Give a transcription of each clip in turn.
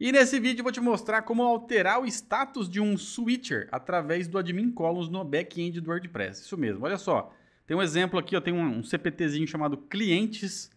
E nesse vídeo eu vou te mostrar como alterar o status de um switcher através do admin columns no back-end do WordPress. Isso mesmo, olha só. Tem um exemplo aqui, eu tenho um CPTzinho chamado clientes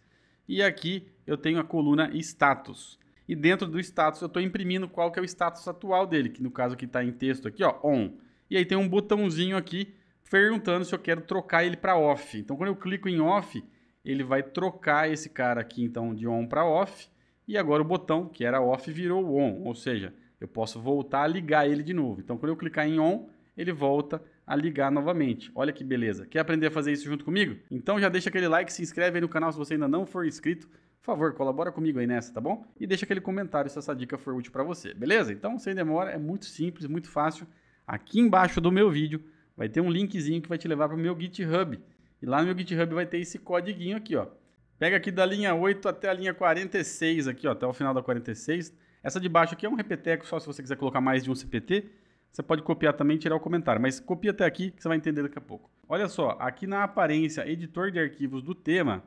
e aqui eu tenho a coluna status. E dentro do status eu estou imprimindo qual que é o status atual dele, que no caso aqui está em texto aqui, ó, on. E aí tem um botãozinho aqui perguntando se eu quero trocar ele para off. Então quando eu clico em off, ele vai trocar esse cara aqui então de on para off e agora o botão, que era off, virou on, ou seja, eu posso voltar a ligar ele de novo. Então, quando eu clicar em on, ele volta a ligar novamente. Olha que beleza. Quer aprender a fazer isso junto comigo? Então já deixa aquele like, se inscreve aí no canal se você ainda não for inscrito. Por favor, colabora comigo aí nessa, tá bom? E deixa aquele comentário se essa dica for útil para você, beleza? Então, sem demora, é muito simples, muito fácil. Aqui embaixo do meu vídeo vai ter um linkzinho que vai te levar para o meu GitHub. E lá no meu GitHub vai ter esse codiguinho aqui, ó. Pega aqui da linha 8 até a linha 46 aqui, ó, até o final da 46. Essa de baixo aqui é um repeteco só, se você quiser colocar mais de um CPT. Você pode copiar também e tirar o comentário, mas copia até aqui que você vai entender daqui a pouco. Olha só, aqui na aparência editor de arquivos do tema,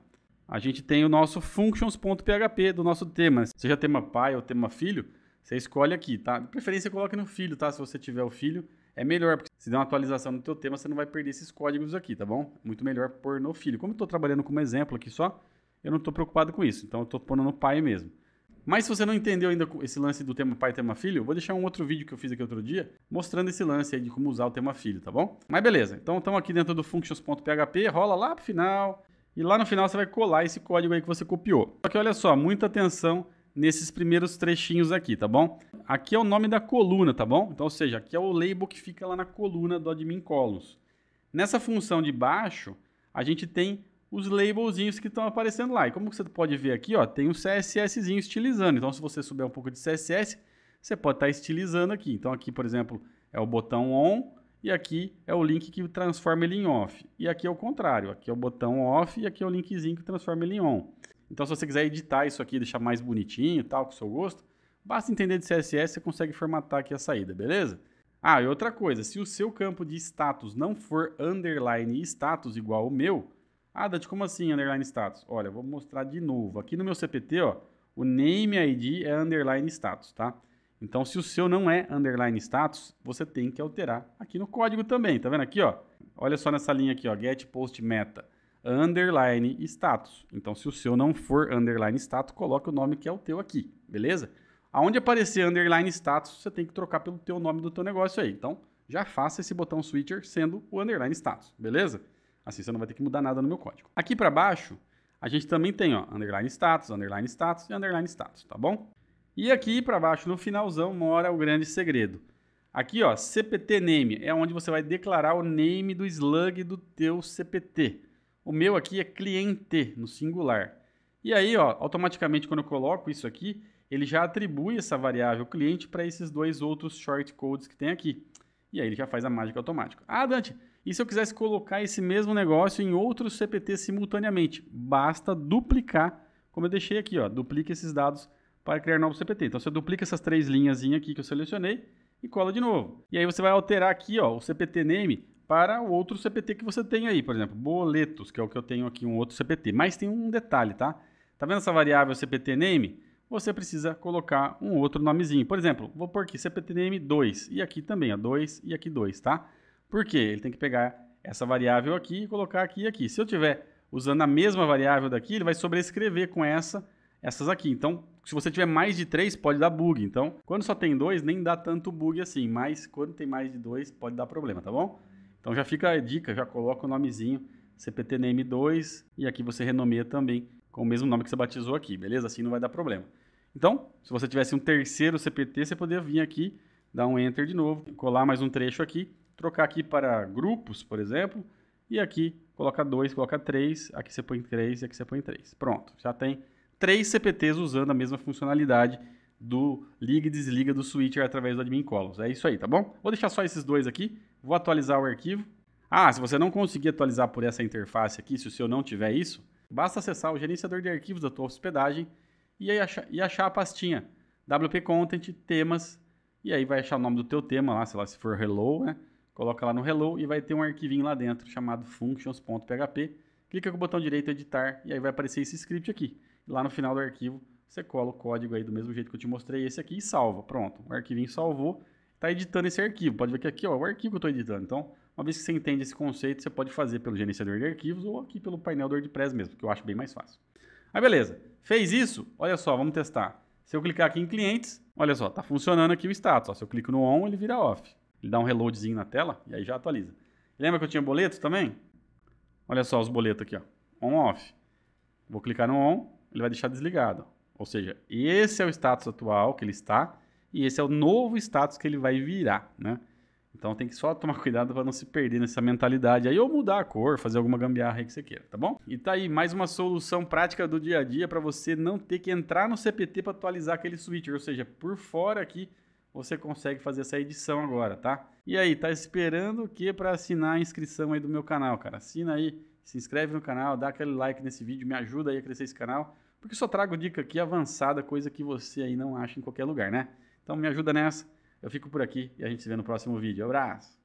a gente tem o nosso functions.php do nosso tema. Seja tema pai ou tema filho, você escolhe aqui, tá? De preferência coloque no filho, tá? Se você tiver o filho, é melhor, porque se der uma atualização no teu tema, você não vai perder esses códigos aqui, tá bom? Muito melhor pôr no filho. Como eu estou trabalhando como exemplo aqui só, eu não estou preocupado com isso. Então eu estou pondo no pai mesmo. Mas se você não entendeu ainda esse lance do tema pai e tema filho, eu vou deixar um outro vídeo que eu fiz aqui outro dia mostrando esse lance aí de como usar o tema filho, tá bom? Mas beleza, então estamos aqui dentro do functions.php, rola lá para o final e lá no final você vai colar esse código aí que você copiou. Só que olha só, muita atenção nesses primeiros trechinhos aqui, tá bom? Aqui é o nome da coluna, tá bom? Então, ou seja, aqui é o label que fica lá na coluna do admin columns. Nessa função de baixo, a gente tem os labelzinhos que estão aparecendo lá. E como você pode ver aqui, ó, tem um CSSzinho estilizando. Então, se você souber um pouco de CSS, você pode estar tá estilizando aqui. Então, aqui, por exemplo, é o botão on e aqui é o link que transforma ele em off. E aqui é o contrário, aqui é o botão off e aqui é o linkzinho que transforma ele em on. Então, se você quiser editar isso aqui, deixar mais bonitinho e tal, com o seu gosto, basta entender de CSS, você consegue formatar aqui a saída, beleza? Ah, e outra coisa, se o seu campo de status não for underline status igual o meu, ah, Dante, como assim underline status? Olha, vou mostrar de novo. Aqui no meu CPT, ó, o name ID é underline status, tá? Então, se o seu não é underline status, você tem que alterar aqui no código também, tá vendo aqui, ó? Olha só nessa linha aqui, ó, get post meta underline status. Então, se o seu não for underline status, coloque o nome que é o teu aqui, beleza? Aonde aparecer underline status, você tem que trocar pelo teu nome do teu negócio aí. Então, já faça esse botão switcher sendo o underline status, beleza? Assim, você não vai ter que mudar nada no meu código. Aqui para baixo, a gente também tem, ó, underline status, underline status e underline status, tá bom? E aqui para baixo, no finalzão, mora o grande segredo. Aqui, ó, CPT name é onde você vai declarar o name do slug do teu CPT. O meu aqui é cliente, no singular. E aí, ó, automaticamente quando eu coloco isso aqui, ele já atribui essa variável cliente para esses dois outros shortcodes que tem aqui. E aí ele já faz a mágica automática. Ah, Dante, e se eu quisesse colocar esse mesmo negócio em outros CPT simultaneamente? Basta duplicar, como eu deixei aqui, ó, duplica esses dados para criar novo CPT. Então você duplica essas três linhas aqui que eu selecionei e cola de novo. E aí você vai alterar aqui ó, o CPT name para o outro CPT que você tem aí, por exemplo, boletos, que é o que eu tenho aqui, um outro CPT. Mas tem um detalhe, tá? Tá vendo essa variável CPT name? você precisa colocar um outro nomezinho. Por exemplo, vou pôr aqui CPTM2 e aqui também, ó, 2 e aqui 2, tá? Por quê? Ele tem que pegar essa variável aqui e colocar aqui e aqui. Se eu tiver usando a mesma variável daqui, ele vai sobrescrever com essa, essas aqui. Então, se você tiver mais de três, pode dar bug. Então, quando só tem dois, nem dá tanto bug assim, mas quando tem mais de dois, pode dar problema, tá bom? Então já fica a dica, já coloca o nomezinho CPTNM2 e aqui você renomeia também com o mesmo nome que você batizou aqui, beleza? Assim não vai dar problema. Então, se você tivesse um terceiro CPT, você poderia vir aqui, dar um Enter de novo, colar mais um trecho aqui, trocar aqui para grupos, por exemplo, e aqui coloca 2, coloca 3, aqui você põe 3 e aqui você põe 3. Pronto, já tem três CPTs usando a mesma funcionalidade do liga e desliga do switcher através do admin columns. É isso aí, tá bom? Vou deixar só esses dois aqui, vou atualizar o arquivo. Ah, se você não conseguir atualizar por essa interface aqui, se o seu não tiver isso, Basta acessar o gerenciador de arquivos da tua hospedagem e, aí achar, e achar a pastinha WP Content, temas, e aí vai achar o nome do teu tema lá, sei lá, se for Hello, né? Coloca lá no Hello e vai ter um arquivinho lá dentro chamado functions.php. Clica com o botão direito editar e aí vai aparecer esse script aqui. Lá no final do arquivo você cola o código aí do mesmo jeito que eu te mostrei esse aqui e salva. Pronto, o arquivinho salvou. Está editando esse arquivo. Pode ver que aqui ó, é o arquivo que eu estou editando. Então uma vez que você entende esse conceito, você pode fazer pelo gerenciador de arquivos ou aqui pelo painel do WordPress mesmo, que eu acho bem mais fácil. Aí beleza, fez isso? Olha só, vamos testar. Se eu clicar aqui em clientes, olha só, tá funcionando aqui o status. Ó. Se eu clico no on, ele vira off. Ele dá um reloadzinho na tela e aí já atualiza. Lembra que eu tinha boletos também? Olha só os boletos aqui, ó. On, off. Vou clicar no on, ele vai deixar desligado. Ou seja, esse é o status atual que ele está e esse é o novo status que ele vai virar, né? Então tem que só tomar cuidado para não se perder nessa mentalidade aí ou mudar a cor, fazer alguma gambiarra aí que você queira, tá bom? E tá aí mais uma solução prática do dia a dia para você não ter que entrar no CPT para atualizar aquele switcher, ou seja, por fora aqui você consegue fazer essa edição agora, tá? E aí, tá esperando o que para assinar a inscrição aí do meu canal, cara? Assina aí, se inscreve no canal, dá aquele like nesse vídeo, me ajuda aí a crescer esse canal, porque só trago dica aqui avançada, coisa que você aí não acha em qualquer lugar, né? Então me ajuda nessa eu fico por aqui e a gente se vê no próximo vídeo. Abraço!